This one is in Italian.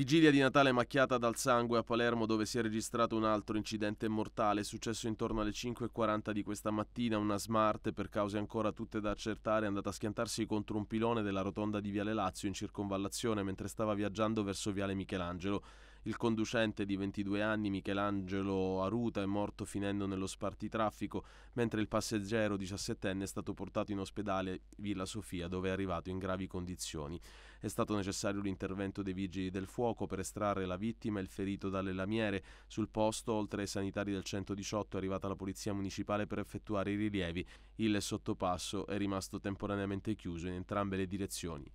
Vigilia di Natale macchiata dal sangue a Palermo dove si è registrato un altro incidente mortale successo intorno alle 5.40 di questa mattina. Una smart, per cause ancora tutte da accertare, è andata a schiantarsi contro un pilone della rotonda di Viale Lazio in circonvallazione mentre stava viaggiando verso Viale Michelangelo. Il conducente di 22 anni Michelangelo Aruta è morto finendo nello spartitraffico, mentre il passeggero 17enne è stato portato in ospedale Villa Sofia dove è arrivato in gravi condizioni. È stato necessario l'intervento dei vigili del fuoco per estrarre la vittima e il ferito dalle lamiere. Sul posto, oltre ai sanitari del 118, è arrivata la polizia municipale per effettuare i rilievi. Il sottopasso è rimasto temporaneamente chiuso in entrambe le direzioni.